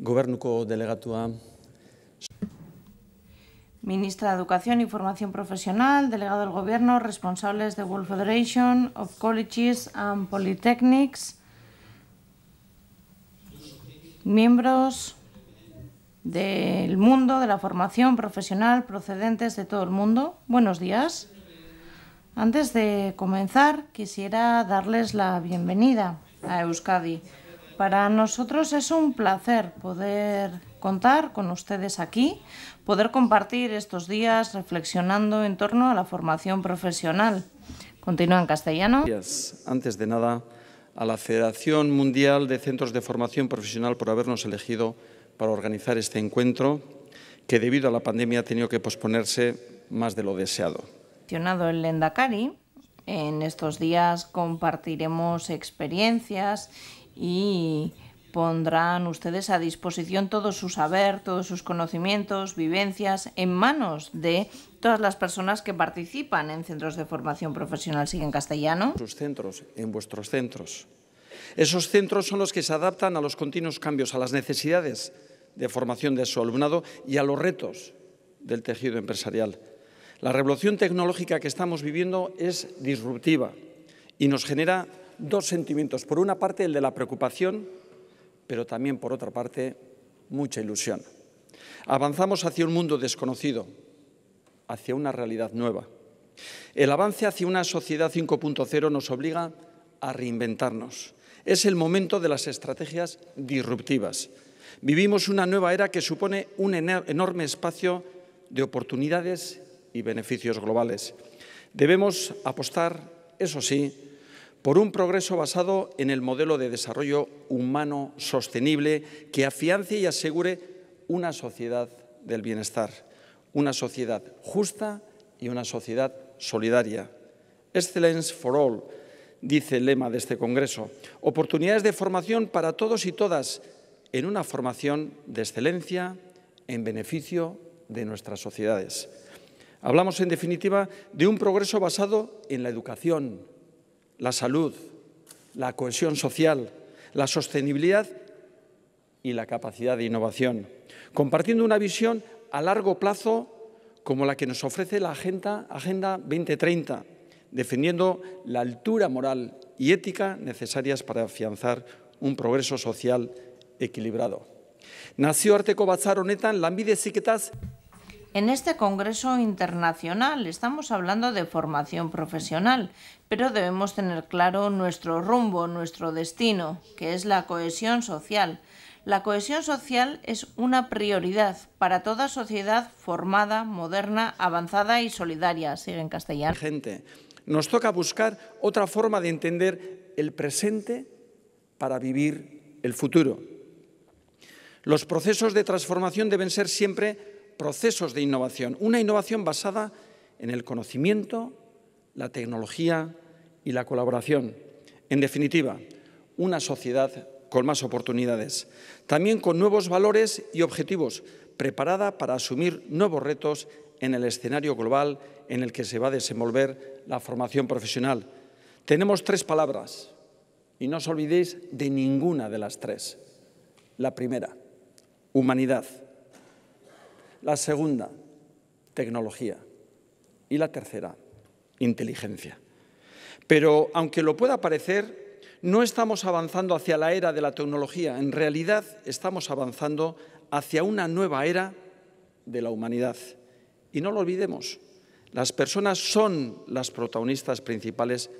gobernuko delegatua Ministra de Educación y Formación Profesional, delegado del Gobierno, responsables de World Federation of Colleges and Polytechnics, miembros del mundo de la formación profesional procedentes de todo el mundo. Buenos días. Antes de comenzar, quisiera darles la bienvenida a Euskadi. Para nosotros es un placer poder contar con ustedes aquí, poder compartir estos días reflexionando en torno a la formación profesional. Continúa en castellano. Antes de nada, a la Federación Mundial de Centros de Formación Profesional por habernos elegido para organizar este encuentro, que debido a la pandemia ha tenido que posponerse más de lo deseado. El Lendakari, en estos días compartiremos experiencias y pondrán ustedes a disposición todo su saber, todos sus conocimientos, vivencias en manos de todas las personas que participan en centros de formación profesional siguen castellano. Sus centros, en vuestros centros. Esos centros son los que se adaptan a los continuos cambios, a las necesidades de formación de su alumnado y a los retos del tejido empresarial. La revolución tecnológica que estamos viviendo es disruptiva y nos genera dos sentimientos. Por una parte, el de la preocupación, pero también, por otra parte, mucha ilusión. Avanzamos hacia un mundo desconocido, hacia una realidad nueva. El avance hacia una sociedad 5.0 nos obliga a reinventarnos. Es el momento de las estrategias disruptivas. Vivimos una nueva era que supone un enorme espacio de oportunidades y beneficios globales. Debemos apostar, eso sí, por un progreso basado en el modelo de desarrollo humano sostenible que afiance y asegure una sociedad del bienestar, una sociedad justa y una sociedad solidaria. Excellence for all, dice el lema de este Congreso. Oportunidades de formación para todos y todas en una formación de excelencia en beneficio de nuestras sociedades. Hablamos, en definitiva, de un progreso basado en la educación, la salud, la cohesión social, la sostenibilidad y la capacidad de innovación, compartiendo una visión a largo plazo como la que nos ofrece la Agenda, Agenda 2030, defendiendo la altura moral y ética necesarias para afianzar un progreso social equilibrado. batzar honetan Lambide en este Congreso Internacional. Estamos hablando de formación profesional, pero debemos tener claro nuestro rumbo, nuestro destino, que es la cohesión social. La cohesión social es una prioridad para toda sociedad formada, moderna, avanzada y solidaria, sigue en castellano. Gente, nos toca buscar otra forma de entender el presente para vivir el futuro. Los procesos de transformación deben ser siempre procesos de innovación, una innovación basada en el conocimiento, la tecnología y la colaboración. En definitiva, una sociedad con más oportunidades, también con nuevos valores y objetivos, preparada para asumir nuevos retos en el escenario global en el que se va a desenvolver la formación profesional. Tenemos tres palabras y no os olvidéis de ninguna de las tres. La primera, humanidad. La segunda, tecnología. Y la tercera, inteligencia. Pero aunque lo pueda parecer, no estamos avanzando hacia la era de la tecnología, en realidad estamos avanzando hacia una nueva era de la humanidad. Y no lo olvidemos, las personas son las protagonistas principales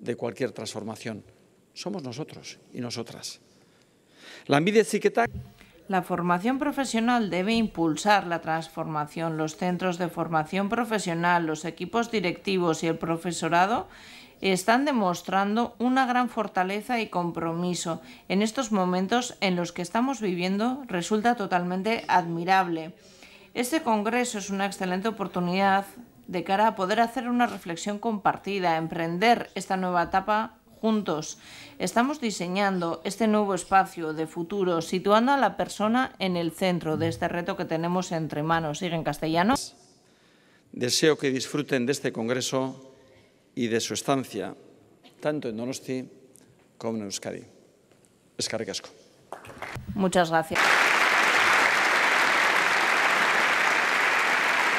de cualquier transformación. Somos nosotros y nosotras. La envidia la formación profesional debe impulsar la transformación. Los centros de formación profesional, los equipos directivos y el profesorado están demostrando una gran fortaleza y compromiso. En estos momentos en los que estamos viviendo resulta totalmente admirable. Este Congreso es una excelente oportunidad de cara a poder hacer una reflexión compartida, emprender esta nueva etapa Juntos estamos diseñando este nuevo espacio de futuro, situando a la persona en el centro de este reto que tenemos entre manos. Sigue en castellano. Deseo que disfruten de este congreso y de su estancia, tanto en Donosti como en Euskadi. Escargasco. Muchas gracias.